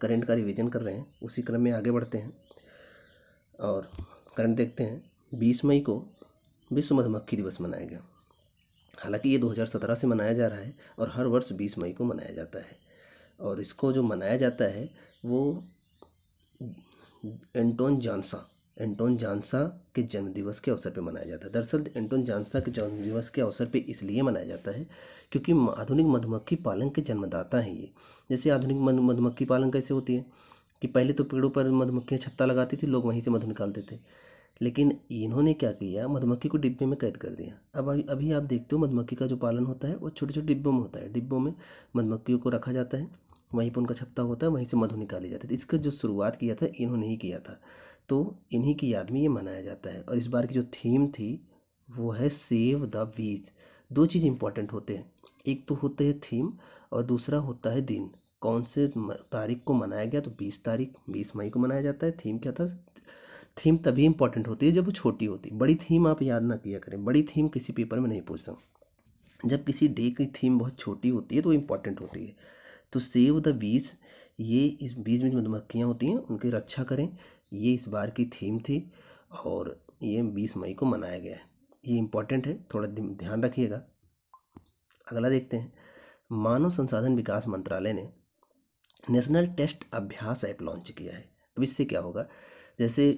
current का revision कर रहे हैं उसी क्रम में आगे बढ़ते हैं और करंट देखते हैं बीस मई को विश्व मधुमक्खी दिवस मनाया गया हालांकि ये 2017 से मनाया जा रहा है और हर वर्ष बीस मई को मनाया जाता है और इसको जो मनाया जाता है वो एंटोन जानसा एंटोन जानसा के जन्मदिवस के अवसर पर मनाया जाता है दरअसल एंटोन जानसा के जन्मदिवस के अवसर पर इसलिए मनाया जाता है क्योंकि आधुनिक मधुमक्खी पालन के जन्मदाता हैं ये जैसे आधुनिक मधुमक्खी पालन कैसे होती है कि पहले तो पेड़ों पर मधुमक्खियाँ छत्ता लगाती थी लोग वहीं से मधु निकालते थे लेकिन इन्होंने क्या किया मधुमक्खी को डिब्बे में कैद कर दिया अब अभी अभी आप देखते हो मधुमक्खी का जो पालन होता है वो छोटे छोटे डिब्बों में होता है डिब्बों में मधुमक्खियों को रखा जाता है वहीं पर उनका छत्ता होता है वहीं से मधु निकाले जाती है तो इसका जो शुरुआत किया था इन्होंने ही किया था तो इन्हीं की याद में ये मनाया जाता है और इस बार की जो थीम थी वो है सेव द बीज दो चीज़ इंपॉर्टेंट होते हैं एक तो होते हैं थीम और दूसरा होता है दिन कौन से तारीख को मनाया गया तो बीस तारीख बीस मई को मनाया जाता है थीम क्या था थीम तभी इंपॉर्टेंट होती है जब वो छोटी होती है बड़ी थीम आप याद ना किया करें बड़ी थीम किसी पेपर में नहीं पूछ सकते जब किसी डे की थीम बहुत छोटी होती है तो वो इम्पॉर्टेंट होती है तो सेव द बीज ये इस बीज में मधुमक्खियाँ होती हैं उनकी रक्षा करें ये इस बार की थीम थी और ये बीस मई को मनाया गया है ये इम्पॉर्टेंट है थोड़ा ध्यान रखिएगा अगला देखते हैं मानव संसाधन विकास मंत्रालय ने नेशनल टेस्ट अभ्यास ऐप लॉन्च किया है अब इससे क्या होगा जैसे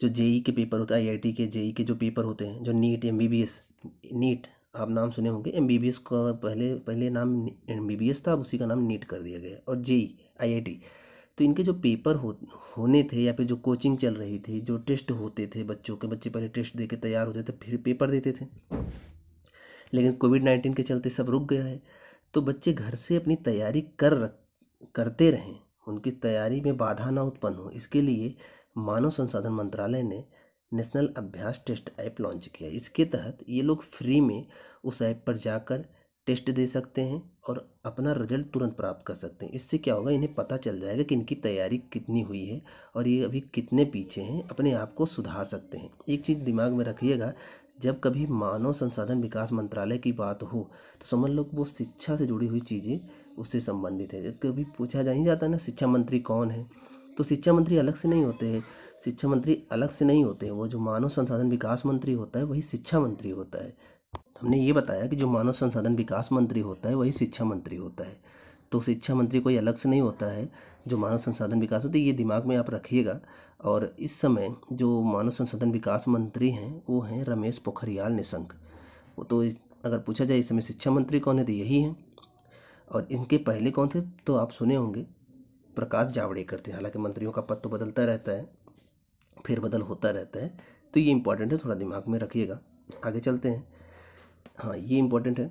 जो जेई के पेपर होता है आई के जेई के जो पेपर होते हैं जो नीट एम नीट आप नाम सुने होंगे एम का पहले पहले नाम एम था अब उसी का नाम नीट कर दिया गया और जेई आई तो इनके जो पेपर हो होने थे या फिर जो कोचिंग चल रही थी जो टेस्ट होते थे बच्चों के बच्चे पहले टेस्ट दे के तैयार होते थे फिर पेपर देते थे लेकिन कोविड नाइन्टीन के चलते सब रुक गया है तो बच्चे घर से अपनी तैयारी कर रख करते रहें उनकी तैयारी में बाधा ना उत्पन्न हो इसके लिए मानव संसाधन मंत्रालय ने नेशनल अभ्यास टेस्ट ऐप लॉन्च किया इसके तहत ये लोग फ्री में उस ऐप पर जाकर टेस्ट दे सकते हैं और अपना रिजल्ट तुरंत प्राप्त कर सकते हैं इससे क्या होगा इन्हें पता चल जाएगा कि इनकी तैयारी कितनी हुई है और ये अभी कितने पीछे हैं अपने आप को सुधार सकते हैं एक चीज़ दिमाग में रखिएगा जब कभी मानव संसाधन विकास मंत्रालय की बात हो तो समझ लो वो शिक्षा से जुड़ी हुई चीज़ें उससे संबंधित है कभी पूछा जा ही जाता ना शिक्षा मंत्री कौन है तो शिक्षा मंत्री अलग से नहीं होते हैं शिक्षा मंत्री अलग से नहीं होते हैं वो जो मानव संसाधन विकास मंत्री होता है वही शिक्षा मंत्री होता है हमने ये बताया कि जो मानव संसाधन विकास मंत्री होता है वही शिक्षा मंत्री होता है तो शिक्षा मंत्री कोई अलग से नहीं होता है जो मानव संसाधन विकास होता है ये दिमाग में आप रखिएगा और इस समय जो मानव संसाधन विकास मंत्री हैं वो हैं रमेश पोखरियाल निशंक वो तो इस, अगर पूछा जाए इस समय शिक्षा मंत्री कौन है तो यही हैं और इनके पहले कौन थे तो आप सुने होंगे प्रकाश जावड़ेकर थे हालांकि मंत्रियों का पद तो बदलता रहता है फिर बदल होता रहता है तो ये इंपॉर्टेंट है थोड़ा दिमाग में रखिएगा आगे चलते हैं हाँ ये इम्पोर्टेंट है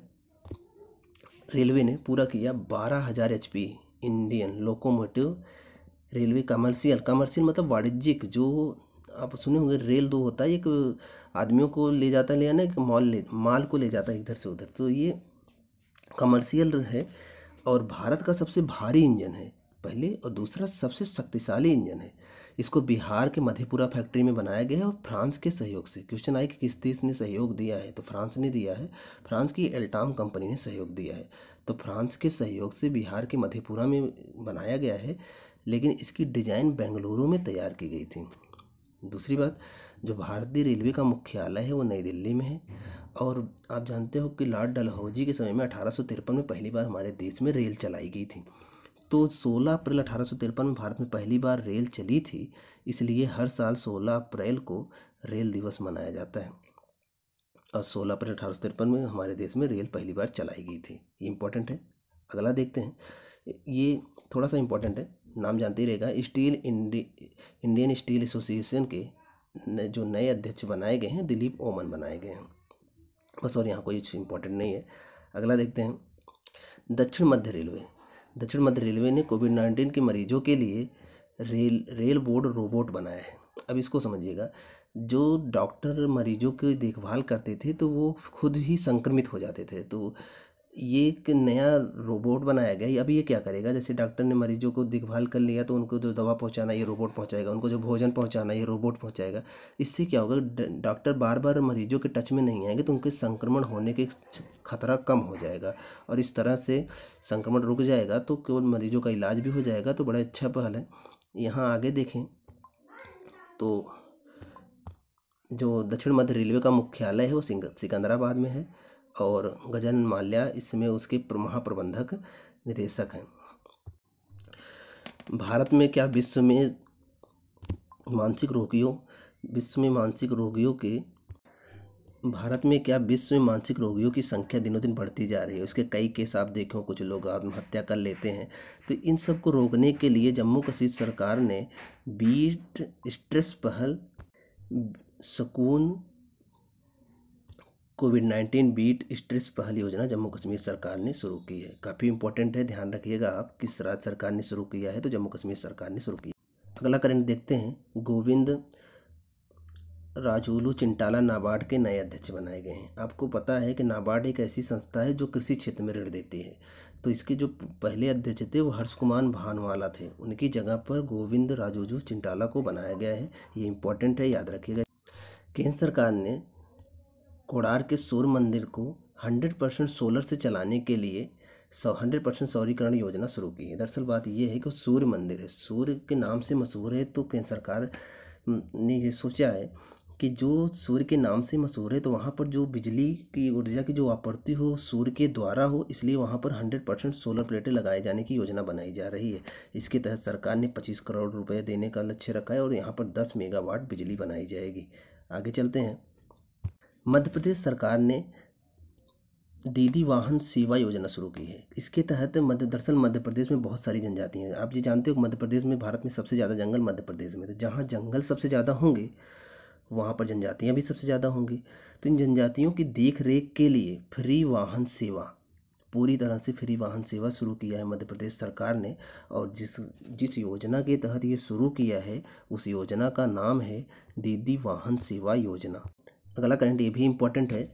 रेलवे ने पूरा किया बारह हज़ार H Indian locomotive railway commercial commercial मतलब वाणिज्यिक जो आप सुने होंगे रेल दो होता है एक आदमियों को ले जाता है ले आना एक मॉल ले माल को ले जाता है इधर से उधर तो ये कमर्शियल है और भारत का सबसे भारी इंजन है पहले और दूसरा सबसे शक्तिशाली इंजन है इसको बिहार के मधेपुरा फैक्ट्री में बनाया गया है और फ्रांस के सहयोग से क्वेश्चन आए कि किस देश ने सहयोग दिया है तो फ्रांस ने दिया है फ्रांस की एल्टाम कंपनी ने सहयोग दिया है तो फ्रांस के सहयोग से बिहार के मधेपुरा में बनाया गया है लेकिन इसकी डिज़ाइन बेंगलुरु में तैयार की गई थी दूसरी बात जो भारतीय रेलवे का मुख्यालय है वो नई दिल्ली में है और आप जानते हो कि लॉर्ड डलहौजी के समय में अठारह में पहली बार हमारे देश में रेल चलाई गई थी तो 16 अप्रैल अठारह में भारत में पहली बार रेल चली थी इसलिए हर साल 16 अप्रैल को रेल दिवस मनाया जाता है और 16 अप्रैल अठारह में हमारे देश में रेल पहली बार चलाई गई थी ये इम्पोर्टेंट है अगला देखते हैं ये थोड़ा सा इम्पोर्टेंट है नाम जानते ही रहेगा स्टील इंडियन स्टील एसोसिएशन के जो नए अध्यक्ष बनाए गए हैं दिलीप ओमन बनाए गए हैं बस और यहाँ कोई इम्पोर्टेंट नहीं है अगला देखते हैं दक्षिण मध्य रेलवे दक्षिण मध्य रेलवे ने कोविड नाइन्टीन के मरीजों के लिए रेल रेल बोर्ड रोबोट बनाया है अब इसको समझिएगा जो डॉक्टर मरीजों की देखभाल करते थे तो वो खुद ही संक्रमित हो जाते थे तो ये एक नया रोबोट बनाया गया है अब ये क्या करेगा जैसे डॉक्टर ने मरीजों को देखभाल कर लिया तो उनको जो दवा पहुंचाना ये रोबोट पहुंचाएगा उनको जो भोजन पहुंचाना ये रोबोट पहुंचाएगा इससे क्या होगा डॉक्टर बार बार मरीजों के टच में नहीं आएंगे तो उनके संक्रमण होने के खतरा कम हो जाएगा और इस तरह से संक्रमण रुक जाएगा तो केवल मरीजों का इलाज भी हो जाएगा तो बड़ा अच्छा पहल है यहाँ आगे देखें तो जो दक्षिण मध्य रेलवे का मुख्यालय है वो सिकंदराबाद में है और गजन माल्या इसमें उसके महाप्रबंधक निदेशक हैं भारत में क्या विश्व में मानसिक रोगियों विश्व में मानसिक रोगियों के भारत में क्या विश्व में मानसिक रोगियों की संख्या दिनों दिन बढ़ती जा रही है उसके कई केस आप देखो कुछ लोग आत्महत्या कर लेते हैं तो इन सब को रोकने के लिए जम्मू कश्मीर सरकार ने बीट स्ट्रेस पहल सुकून कोविड नाइन्टीन बीट स्ट्रेस पहल योजना जम्मू कश्मीर सरकार ने शुरू की है काफ़ी इंपॉर्टेंट है ध्यान रखिएगा आप किस राज्य सरकार ने शुरू किया है तो जम्मू कश्मीर सरकार ने शुरू किया अगला करंट देखते हैं गोविंद राजूलू चिंटाला नाबार्ड के नए अध्यक्ष बनाए गए हैं आपको पता है कि नाबार्ड एक ऐसी संस्था है जो कृषि क्षेत्र में ऋण देती है तो इसके जो पहले अध्यक्ष थे वो हर्ष कुमार भानवाला थे उनकी जगह पर गोविंद राजूजू चिंटाला को बनाया गया है ये इंपॉर्टेंट है याद रखिएगा केंद्र सरकार ने कोणार्क के सूर्य मंदिर को हंड्रेड परसेंट सोलर से चलाने के लिए सौ हंड्रेड परसेंट सौरीकरण योजना शुरू की है दरअसल बात यह है कि सूर्य मंदिर है सूर्य के नाम से मशहूर है तो केंद्र सरकार ने ये सोचा है कि जो सूर्य के नाम से मशहूर है तो वहाँ पर जो बिजली की ऊर्जा की जो आपूर्ति हो सूर्य के द्वारा हो इसलिए वहाँ पर हंड्रेड परसेंट सोलर प्लेटें लगाए जाने की योजना बनाई जा रही है इसके तहत सरकार ने पच्चीस करोड़ रुपए देने का लक्ष्य रखा है और यहाँ पर दस मेगावाट बिजली बनाई जाएगी आगे चलते हैं मध्य प्रदेश सरकार ने दीदी वाहन सेवा योजना शुरू की है इसके तहत मध्य दरअसल मध्य प्रदेश में बहुत सारी जनजातियाँ हैं आप ये जानते हो मध्य प्रदेश में भारत में सबसे ज़्यादा जंगल मध्य प्रदेश में तो जहाँ जंगल सबसे ज़्यादा होंगे वहाँ पर जनजातियाँ भी सबसे ज़्यादा होंगी तो इन जनजातियों की देख रेख के लिए फ्री वाहन सेवा पूरी तरह से फ्री वाहन सेवा शुरू किया है मध्य प्रदेश सरकार ने और जिस जिस योजना के तहत ये शुरू किया है उस योजना का नाम है दीदी वाहन सेवा योजना अगला करंट ये भी इम्पोर्टेंट है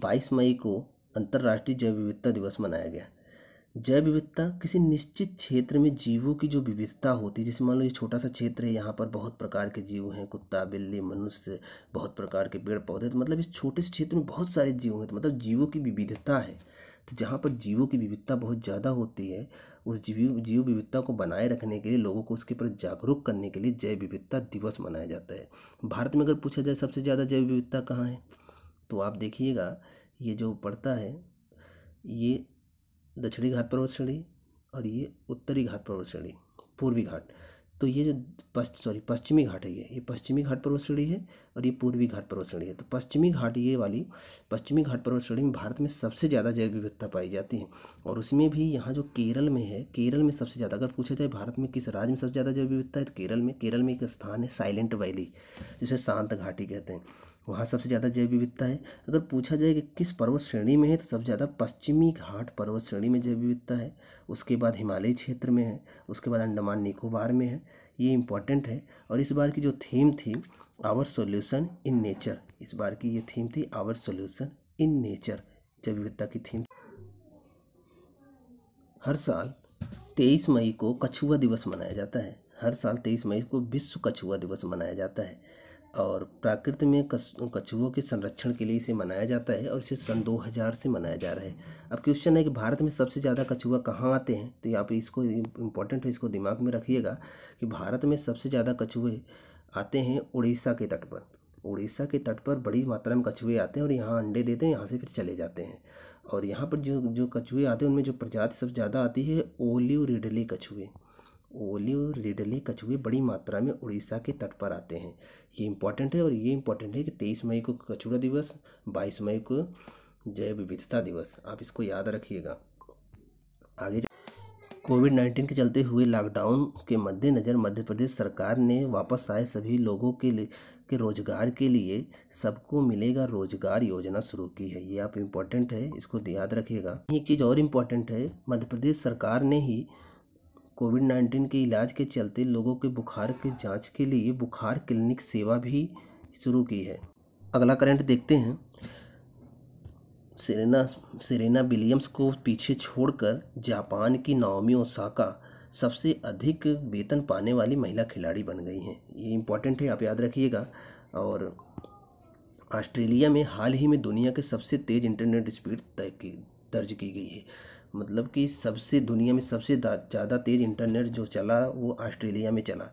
बाईस मई को अंतर्राष्ट्रीय जैव विविधता दिवस मनाया गया जैव विविधता किसी निश्चित क्षेत्र में जीवों की जो विविधता होती है जैसे मान लो ये छोटा सा क्षेत्र है यहाँ पर बहुत प्रकार के जीव हैं कुत्ता बिल्ली मनुष्य बहुत प्रकार के पेड़ पौधे तो मतलब इस छोटे से क्षेत्र में बहुत सारे जीव हैं तो मतलब जीवों की विविधता है तो जहाँ पर जीवों की विविधता बहुत ज़्यादा होती है उस जीव जीव विविधता को बनाए रखने के लिए लोगों को उसके प्रति जागरूक करने के लिए जैव विविधता दिवस मनाया जाता है भारत में अगर पूछा जाए सबसे ज़्यादा जैव विविधता कहाँ है तो आप देखिएगा ये जो पड़ता है ये दक्षिणी घाट पर्वत श्रेणी और ये उत्तरी घाट पर्वत श्रेणी पूर्वी घाट तो ये जो पश्च सॉरी पश्चिमी घाट है ये ये पश्चिमी घाट पर्वत श्रेणी है और ये पूर्वी घाट पर्वत श्रेणी है तो पश्चिमी घाट ये वाली पश्चिमी घाट पर्वत श्रेणी में भारत में सबसे ज़्यादा जैव विविधता पाई जाती है और उसमें भी यहाँ जो केरल में है केरल में सबसे ज़्यादा अगर पूछा जाए भारत में किस राज्य में सबसे ज़्यादा जैव विविधता है तो केरल में केरल में एक स्थान है साइलेंट वैली जिसे शांत घाटी कहते हैं वहाँ सबसे ज़्यादा जैव विविधता है अगर पूछा जाए कि किस पर्वत श्रेणी में है तो सबसे ज़्यादा पश्चिमी घाट पर्वत श्रेणी में जैव विविधता है उसके बाद हिमालयी क्षेत्र में है उसके बाद अंडमान निकोबार में है ये इम्पॉर्टेंट है और इस बार की जो थीम थी आवर सोल्यूशन इन नेचर इस बार की ये थीम थी आवर सोल्यूशन इन नेचर जैव विविधता की थीम हर साल तेईस मई को कछुआ दिवस मनाया जाता है हर साल तेईस मई को विश्व कछुआ दिवस मनाया जाता है और प्राकृतिक में कछुओं के संरक्षण के लिए इसे मनाया जाता है और इसे सन 2000 से मनाया जा रहा है अब क्वेश्चन है कि भारत में सबसे ज़्यादा कछुआ कहाँ आते हैं तो यहाँ पे इसको इम्पोर्टेंट है इसको दिमाग में रखिएगा कि भारत में सबसे ज़्यादा कछुए आते हैं उड़ीसा के तट पर उड़ीसा के तट पर बड़ी मात्रा में कछुए आते हैं और यहाँ अंडे देते हैं यहाँ से फिर चले जाते हैं और यहाँ पर जो जो कछुए आते हैं उनमें जो प्रजाति सबसे ज़्यादा आती है ओलियो रिडली कछुए ओले और रिडले कछुए बड़ी मात्रा में उड़ीसा के तट पर आते हैं ये इम्पोर्टेंट है और ये इम्पोर्टेंट है कि तेईस मई को कछुआ दिवस बाईस मई को जैव विविधता दिवस आप इसको याद रखिएगा आगे कोविड नाइन्टीन के चलते हुए लॉकडाउन के मद्देनज़र मध्य प्रदेश सरकार ने वापस आए सभी लोगों के लिए के रोज़गार के लिए सबको मिलेगा रोज़गार योजना शुरू की है ये आप इम्पोर्टेंट है इसको याद रखिएगा एक चीज़ और इम्पोर्टेंट है मध्य प्रदेश सरकार ने ही कोविड नाइन्टीन के इलाज के चलते लोगों के बुखार की जांच के लिए बुखार क्लिनिक सेवा भी शुरू की है अगला करंट देखते हैं सेरेना सेरेना विलियम्स को पीछे छोड़कर जापान की नाओमी ओसाका सबसे अधिक वेतन पाने वाली महिला खिलाड़ी बन गई हैं ये इंपॉर्टेंट है आप याद रखिएगा और ऑस्ट्रेलिया में हाल ही में दुनिया के सबसे तेज़ इंटरनेट स्पीड तय की दर्ज की गई है मतलब कि सबसे दुनिया में सबसे ज़्यादा तेज़ इंटरनेट जो चला वो ऑस्ट्रेलिया में चला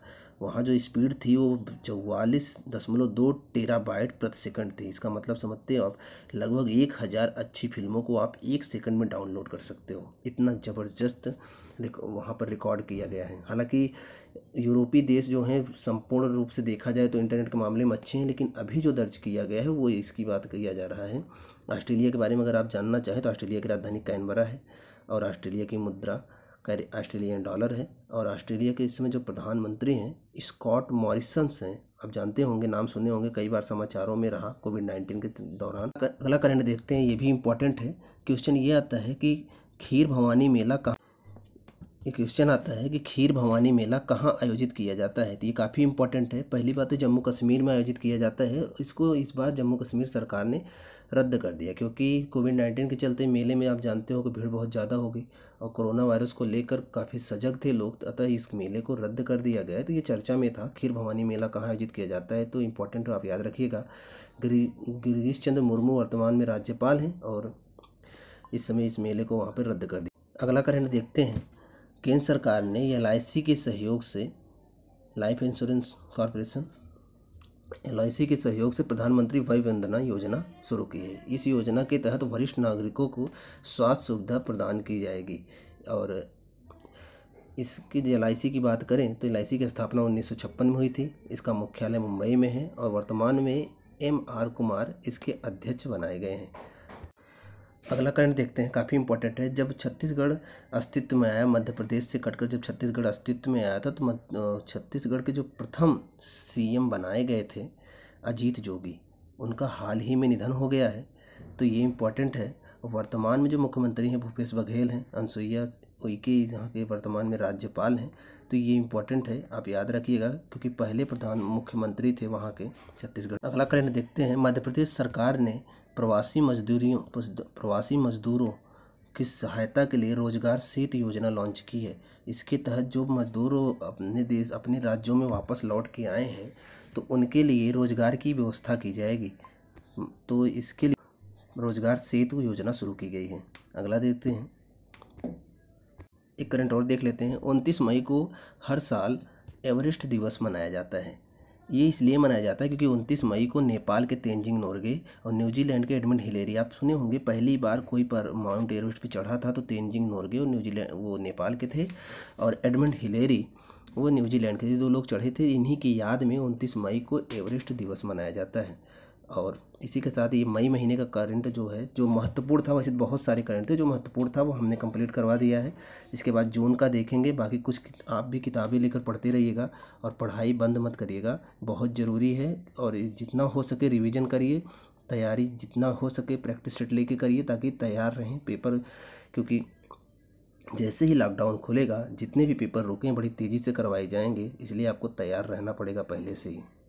वहाँ जो स्पीड थी वो चौवालीस दशमलव दो टेरा बाइट प्रति सेकंड थी इसका मतलब समझते हो आप लगभग एक हज़ार अच्छी फिल्मों को आप एक सेकंड में डाउनलोड कर सकते हो इतना ज़बरदस्त वहाँ पर रिकॉर्ड किया गया है हालांकि यूरोपीय देश जो हैं संपूर्ण रूप से देखा जाए तो इंटरनेट के मामले में अच्छे हैं लेकिन अभी जो दर्ज किया गया है वो इसकी बात किया जा रहा है ऑस्ट्रेलिया के बारे में अगर आप जानना चाहें तो ऑस्ट्रेलिया की राजधानी कैनबरा है और ऑस्ट्रेलिया की मुद्रा ऑस्ट्रेलियन डॉलर है और ऑस्ट्रेलिया के इसमें जो प्रधानमंत्री हैं स्कॉट मॉरिसन्स हैं आप जानते होंगे नाम सुने होंगे कई बार समाचारों में रहा कोविड नाइन्टीन के दौरान अगला करंट देखते हैं ये भी इम्पोर्टेंट है क्वेश्चन ये आता है कि खीर भवानी मेला कहाँ ये क्वेश्चन आता है कि खीर भवानी मेला कहाँ आयोजित किया जाता है तो ये काफ़ी इंपॉर्टेंट है पहली बात तो जम्मू कश्मीर में आयोजित किया जाता है इसको इस बार जम्मू कश्मीर सरकार ने रद्द कर दिया क्योंकि कोविड नाइन्टीन के चलते मेले में आप जानते हो कि भीड़ बहुत ज़्यादा होगी और कोरोना वायरस को लेकर काफ़ी सजग थे लोग अतः इस मेले को रद्द कर दिया गया तो ये चर्चा में था खीर भवानी मेला कहाँ आयोजित किया जाता है तो इम्पोर्टेंट आप याद रखिएगा गिरीश चंद्र मुर्मू वर्तमान में राज्यपाल हैं और इस समय इस मेले को वहाँ पर रद्द कर दिया अगला करंट देखते हैं केंद्र सरकार ने एल के सहयोग से लाइफ इंश्योरेंस कॉरपोरेशन एल के सहयोग से प्रधानमंत्री वय वंदना योजना शुरू की है इस योजना के तहत वरिष्ठ नागरिकों को स्वास्थ्य सुविधा प्रदान की जाएगी और इसकी एल की बात करें तो एल की स्थापना उन्नीस में हुई थी इसका मुख्यालय मुंबई में है और वर्तमान में एम आर कुमार इसके अध्यक्ष बनाए गए हैं अगला करंट देखते हैं काफ़ी इंपॉर्टेंट है जब छत्तीसगढ़ अस्तित्व में आया मध्य प्रदेश से कटकर जब छत्तीसगढ़ अस्तित्व में आया था तो छत्तीसगढ़ के जो प्रथम सीएम बनाए गए थे अजीत जोगी उनका हाल ही में निधन हो गया है तो ये इम्पोर्टेंट है वर्तमान में जो मुख्यमंत्री हैं भूपेश बघेल हैं अनसुईया उइके यहाँ के वर्तमान में राज्यपाल हैं तो ये इम्पोर्टेंट है आप याद रखिएगा क्योंकि पहले प्रधान मुख्यमंत्री थे वहाँ के छत्तीसगढ़ अगला करंट देखते हैं मध्य प्रदेश सरकार ने प्रवासी मजदूरियों प्रवासी मजदूरों की सहायता के लिए रोज़गार सेतु योजना लॉन्च की है इसके तहत जो मजदूर अपने देश अपने राज्यों में वापस लौट के आए हैं तो उनके लिए रोज़गार की व्यवस्था की जाएगी तो इसके लिए रोज़गार सेतु योजना शुरू की गई है अगला देखते हैं एक करंट और देख लेते हैं उनतीस मई को हर साल एवरेस्ट दिवस मनाया जाता है ये इसलिए मनाया जाता है क्योंकि उनतीस मई को नेपाल के तेंजिंग नोरगे और न्यूजीलैंड के एडमंड हिलेरी आप सुने होंगे पहली बार कोई पर माउंट एवरेस्ट पे चढ़ा था तो तेंजिंग नोरगे और न्यूजीलैंड वो नेपाल के थे और एडमंड हिलेरी वो न्यूजीलैंड के थे दो लोग चढ़े थे इन्हीं की याद में उनतीस मई को एवरेस्ट दिवस मनाया जाता है और इसी के साथ ये मई महीने का करंट जो है जो महत्वपूर्ण था वैसे बहुत सारे करंट थे जो महत्वपूर्ण था वो हमने कंप्लीट करवा दिया है इसके बाद जून का देखेंगे बाकी कुछ आप भी किताबें लेकर पढ़ते रहिएगा और पढ़ाई बंद मत करिएगा बहुत ज़रूरी है और जितना हो सके रिविज़न करिए तैयारी जितना हो सके प्रैक्टिस सेट लेके करिए ताकि तैयार रहें पेपर क्योंकि जैसे ही लॉकडाउन खुलेगा जितने भी पेपर रुके बड़ी तेज़ी से करवाए जाएंगे इसलिए आपको तैयार रहना पड़ेगा पहले से ही